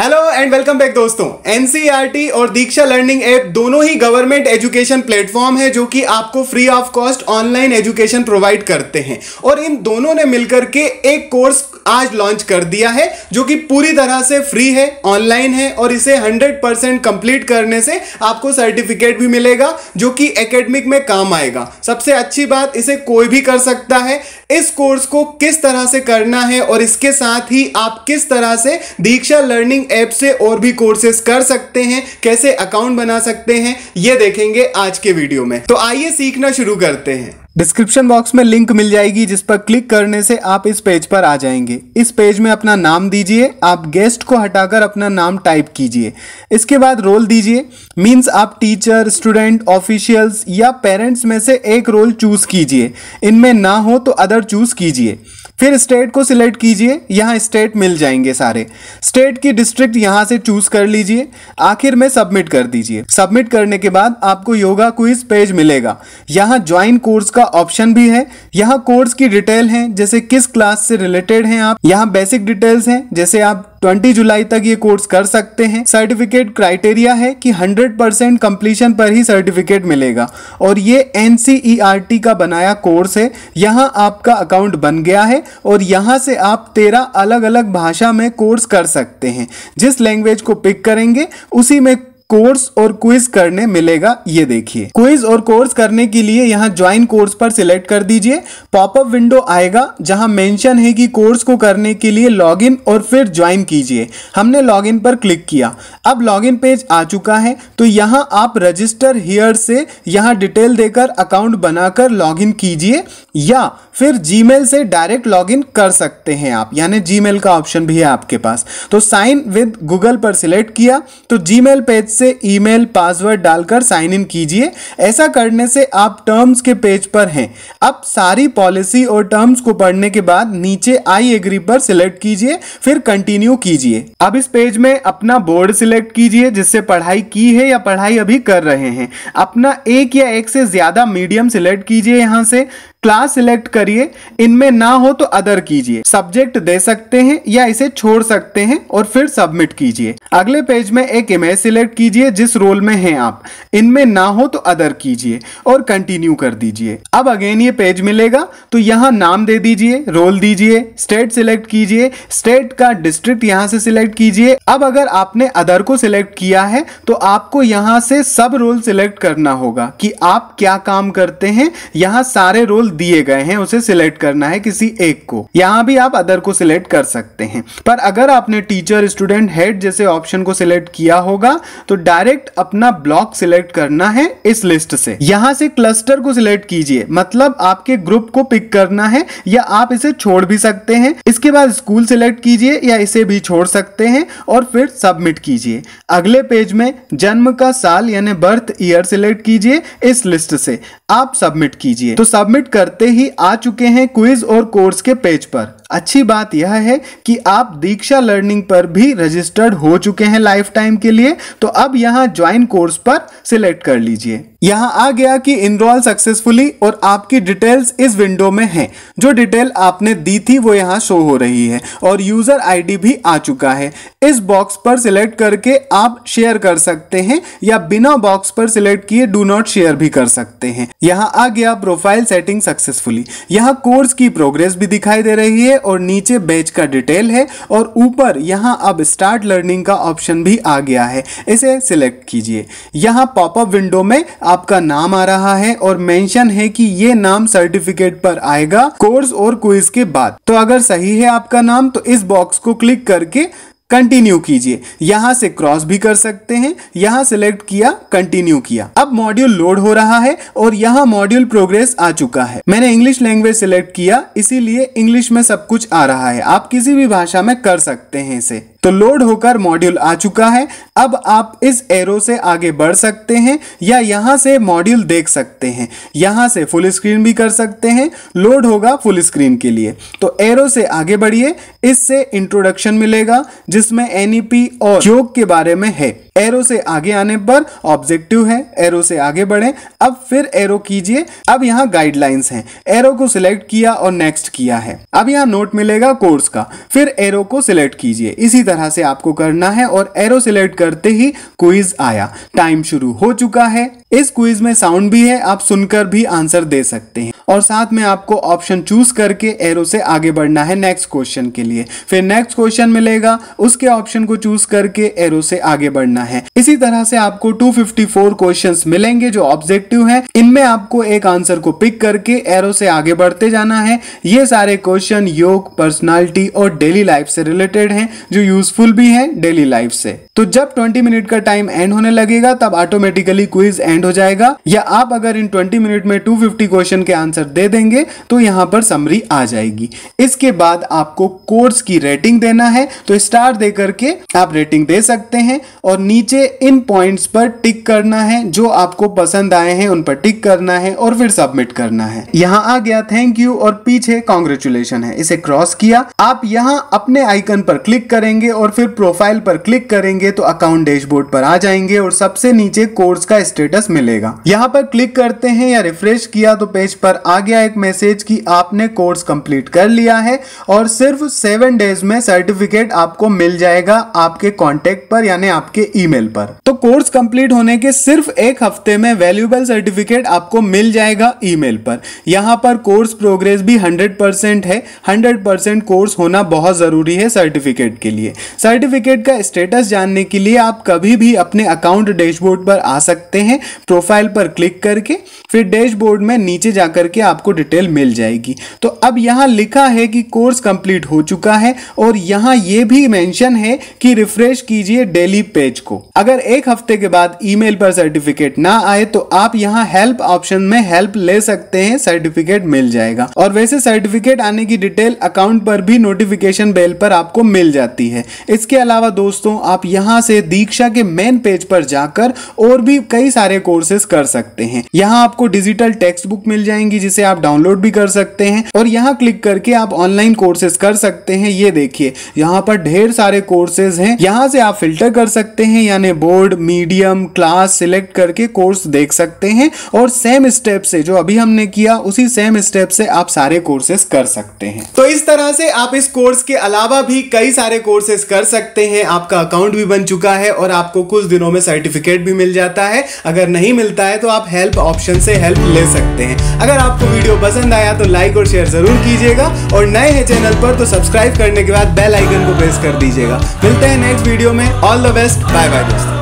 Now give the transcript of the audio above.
hello and welcome back दोस्तों NCERT e और दीक्षा learning app दोनों ही गवर्नमेंट एजुकेशन प्लेटफॉर्म है जो कि आपको free of cost online education provide करते हैं और इन दोनों ने मिलकर के एक कोर्स आज लॉन्च कर दिया है जो कि पूरी तरह से फ्री है ऑनलाइन है और इसे 100 परसेंट कंप्लीट करने से आपको सर्टिफिकेट भी मिलेगा जो कि एकेडमिक में काम आएगा सबसे अच्छी बात इसे कोई भी कर सकता है इस कोर्स को किस तरह से करना है और इसके साथ ही आप किस तरह से दीक्षा लर्निंग ऐप से और भी कोर्सेस कर सकते हैं कैसे अकाउंट बना सकते हैं ये देखेंगे आज के वीडियो में तो आइए सीखना शुरू करते हैं डिस्क्रिप्शन बॉक्स में लिंक मिल जाएगी जिस पर क्लिक करने से आप इस पेज पर आ जाएंगे इस पेज में अपना नाम दीजिए आप गेस्ट को हटाकर अपना नाम टाइप कीजिए इसके बाद रोल दीजिए मींस आप टीचर स्टूडेंट ऑफिशियल्स या पेरेंट्स में से एक रोल चूज कीजिए इनमें ना हो तो अदर चूज कीजिए फिर स्टेट को सिलेक्ट कीजिए यहाँ स्टेट मिल जाएंगे सारे स्टेट की डिस्ट्रिक्ट यहाँ से चूज कर लीजिए आखिर में सबमिट कर दीजिए सबमिट करने के बाद आपको योगा क्विज पेज मिलेगा यहाँ ज्वाइन कोर्स का ऑप्शन भी है यहाँ कोर्स की डिटेल है जैसे किस क्लास से रिलेटेड हैं आप यहाँ बेसिक डिटेल्स हैं जैसे आप 20 जुलाई तक ये कोर्स कर सकते हैं सर्टिफिकेट क्राइटेरिया है कि 100 परसेंट कम्प्लीशन पर ही सर्टिफिकेट मिलेगा और ये एन e का बनाया कोर्स है यहाँ आपका अकाउंट बन गया है और यहाँ से आप तेरह अलग अलग भाषा में कोर्स कर सकते हैं जिस लैंग्वेज को पिक करेंगे उसी में कोर्स और क्विज करने मिलेगा ये देखिए क्विज और कोर्स करने के लिए यहाँ ज्वाइन कोर्स पर सिलेक्ट कर दीजिए पॉपअप विंडो आएगा जहां मेंशन है कि कोर्स को करने के लिए लॉगिन और फिर ज्वाइन कीजिए हमने लॉगिन पर क्लिक किया अब लॉगिन पेज आ चुका है तो यहाँ आप रजिस्टर हियर से यहाँ डिटेल देकर अकाउंट बनाकर लॉग कीजिए या फिर जी से डायरेक्ट लॉगिन कर सकते हैं आप यानी जी का ऑप्शन भी है आपके पास तो साइन विद गूगल पर सिलेक्ट किया तो जी पेज से ईमेल पासवर्ड डालकर साइन इन कीजिए ऐसा करने से आप टर्म्स के पेज पर हैं अब सारी पॉलिसी और टर्म्स को पढ़ने के बाद नीचे आई एग्री पर सिलेक्ट कीजिए फिर कंटिन्यू कीजिए अब इस पेज में अपना बोर्ड सिलेक्ट कीजिए जिससे पढ़ाई की है या पढ़ाई अभी कर रहे हैं अपना एक या एक से ज़्यादा मीडियम सिलेक्ट कीजिए यहाँ से क्लास सिलेक्ट करिए इनमें ना हो तो अदर कीजिए सब्जेक्ट दे सकते हैं या इसे छोड़ सकते हैं और फिर सबमिट कीजिए अगले पेज में एक इमेज सिलेक्ट कीजिए जिस रोल में हैं आप इनमें ना हो तो अदर कीजिए और कंटिन्यू कर दीजिए अब अगेन ये पेज मिलेगा तो यहाँ नाम दे दीजिए रोल दीजिए स्टेट सिलेक्ट कीजिए स्टेट का डिस्ट्रिक्ट यहाँ से सिलेक्ट कीजिए अब अगर आपने अदर को सिलेक्ट किया है तो आपको यहाँ से सब रोल सिलेक्ट करना होगा कि आप क्या काम करते हैं यहाँ सारे रोल दिए गए हैं उसे सिलेक्ट करना है किसी एक को यहाँ भी आप अदर को सिलेक्ट कर सकते हैं पर अगर आपने टीचर स्टूडेंट हेड जैसे ऑप्शन को सिलेक्ट किया होगा तो डायरेक्ट अपना ब्लॉक सिलेक्ट करना है इस लिस्ट से यहाँ से क्लस्टर को सिलेक्ट कीजिए मतलब आपके ग्रुप को पिक करना है या आप इसे छोड़ भी सकते हैं इसके बाद स्कूल सिलेक्ट कीजिए या इसे भी छोड़ सकते हैं और फिर सबमिट कीजिए अगले पेज में जन्म का साल यानी बर्थ ईयर सिलेक्ट कीजिए इस लिस्ट से आप सबमिट कीजिए तो सबमिट कर करते ही आ चुके हैं क्विज और कोर्स के पेज पर अच्छी बात यह है कि आप दीक्षा लर्निंग पर भी रजिस्टर्ड हो चुके हैं लाइफ टाइम के लिए तो अब यहाँ ज्वाइन कोर्स पर सिलेक्ट कर लीजिए यहाँ आ गया कि इनरोल सक्सेसफुली और आपकी डिटेल्स इस विंडो में है जो डिटेल आपने दी थी वो यहाँ शो हो रही है और यूजर आईडी भी आ चुका है इस बॉक्स पर सिलेक्ट करके आप शेयर कर सकते हैं या बिना बॉक्स पर सिलेक्ट किए डू नॉट शेयर भी कर सकते हैं यहाँ आ गया प्रोफाइल सेटिंग सक्सेसफुली यहाँ कोर्स की प्रोग्रेस भी दिखाई दे रही है और नीचे बैच का डिटेल है और ऊपर यहाँ अब स्टार्ट लर्निंग का ऑप्शन भी आ गया है इसे सिलेक्ट कीजिए यहाँ पॉपअप विंडो में आपका नाम आ रहा है और मेंशन है कि ये नाम सर्टिफिकेट पर आएगा कोर्स और क्विज के बाद तो अगर सही है आपका नाम तो इस बॉक्स को क्लिक करके कंटिन्यू कीजिए यहां से क्रॉस भी कर सकते हैं यहां सेलेक्ट किया कंटिन्यू किया अब मॉड्यूल लोड हो रहा है और यहां मॉड्यूल प्रोग्रेस आ चुका है मैंने इंग्लिश लैंग्वेज सेलेक्ट किया इसीलिए इंग्लिश में सब कुछ आ रहा है आप किसी भी भाषा में कर सकते हैं इसे तो लोड होकर मॉड्यूल आ चुका है अब आप इस एरो से आगे बढ़ सकते हैं या यहाँ से मॉड्यूल देख सकते हैं यहाँ से फुल स्क्रीन भी कर सकते हैं लोड होगा फुल स्क्रीन के लिए तो एरो से आगे बढ़िए इससे इंट्रोडक्शन मिलेगा जिसमें एनईपी और योग के बारे में है एरो से आगे आने पर ऑब्जेक्टिव है एरो से आगे बढ़े अब फिर एरो कीजिए अब यहाँ गाइडलाइंस हैं एरो को सिलेक्ट किया और नेक्स्ट किया है अब यहाँ नोट मिलेगा कोर्स का फिर एरो को सिलेक्ट कीजिए इसी तरह से आपको करना है और एरो सिलेक्ट करते ही क्विज आया टाइम शुरू हो चुका है इस क्विज में साउंड भी है आप सुनकर भी आंसर दे सकते हैं और साथ में आपको ऑप्शन चूज करके एरो से आगे बढ़ना है नेक्स्ट क्वेश्चन के लिए फिर नेक्स्ट क्वेश्चन मिलेगा उसके ऑप्शन को चूज करके एरो से आगे बढ़ना है इसी तरह से आपको 254 क्वेश्चन मिलेंगे जो ऑब्जेक्टिव है इनमें आपको एक आंसर को पिक करके एरो से आगे बढ़ते जाना है ये सारे क्वेश्चन योग पर्सनैलिटी और डेली लाइफ से रिलेटेड है जो यूजफुल भी है डेली लाइफ से तो जब 20 मिनट का टाइम एंड होने लगेगा तब ऑटोमेटिकली क्विज एंड हो जाएगा या आप अगर इन 20 मिनट में 250 क्वेश्चन के आंसर आंसर दे देंगे तो यहाँ पर समरी आ जाएगी इसके बाद आपको कोर्स की रेटिंग देना है तो स्टार दे करके आप रेटिंग दे सकते हैं और नीचे इन पॉइंट्स पर टिक करना है जो आपको पसंद आए हैं उन पर टिक करना है और फिर सबमिट करना है यहाँ आ गया थैंक यू और पीछे कॉन्ग्रेचुलेशन है इसे क्रॉस किया आप यहाँ अपने आइकन पर क्लिक करेंगे और फिर प्रोफाइल पर क्लिक करेंगे तो अकाउंट डैशबोर्ड पर आ जाएंगे और सबसे नीचे कोर्स का स्टेटस मिलेगा यहाँ पर क्लिक करते हैं या रिफ्रेश किया तो पेज पर आ गया एक मैसेज कि आपने कोर्स कंप्लीट कर लिया है और सिर्फ सेवन डेज में सर्टिफिकेट आपको मिल जाएगा आपके कॉन्टेक्ट पर यानी आपके ईमेल पर तो कोर्स कंप्लीट होने के सिर्फ एक हफ्ते में वैल्यूबल सर्टिफिकेट आपको मिल जाएगा ईमेल पर यहाँ पर कोर्स प्रोग्रेस भी 100% है 100% कोर्स होना बहुत ज़रूरी है सर्टिफिकेट के लिए सर्टिफिकेट का स्टेटस जानने के लिए आप कभी भी अपने अकाउंट डैशबोर्ड पर आ सकते हैं प्रोफाइल पर क्लिक करके फिर डैशबोर्ड में नीचे जाकर करके आपको डिटेल मिल जाएगी तो अब यहाँ लिखा है कि कोर्स कंप्लीट हो चुका है और यहाँ ये भी मेंशन है कि रिफ्रेश कीजिए डेली पेज को अगर एक हफ्ते के बाद ईमेल पर सर्टिफिकेट ना आए तो आप यहाँ हेल्प ऑप्शन में हेल्प ले सकते हैं सर्टिफिकेट मिल जाएगा और वैसे सर्टिफिकेट आने की डिटेल अकाउंट पर भी नोटिफिकेशन बेल पर आपको मिल जाती है इसके अलावा दोस्तों आप यहाँ से दीक्षा के मेन पेज पर जाकर और भी कई सारे कोर्सेज कर सकते हैं यहाँ आपको डिजिटल टेक्स्ट बुक मिल जाएंगी जिसे आप डाउनलोड भी कर सकते हैं और यहाँ क्लिक करके आप ऑनलाइन कोर्सेज कर सकते हैं ये देखिए यहाँ पर ढेर सारे कोर्सेज हैं यहाँ से आप फिल्टर कर सकते हैं यानी बोर्ड मीडियम क्लास सिलेक्ट करके कोर्स देख सकते हैं और सेम स्टेप से जो अभी हमने किया उसी सेम स्टेप से आप सारे कोर्सेज कर सकते हैं तो इस तरह से आप इस कोर्स के अलावा भी कई सारे कोर्सेज कर सकते हैं आपका अकाउंट भी बन चुका है और आपको कुछ दिनों में सर्टिफिकेट भी मिल जाता है अगर नहीं मिलता है तो आप हेल्प ऑप्शन से हेल्प ले सकते हैं अगर आप आपको वीडियो पसंद आया तो लाइक और शेयर जरूर कीजिएगा और नए हैं चैनल पर तो सब्सक्राइब करने के बाद बेल आइकन को प्रेस कर दीजिएगा मिलते हैं नेक्स्ट वीडियो में all the best bye bye दोस्तों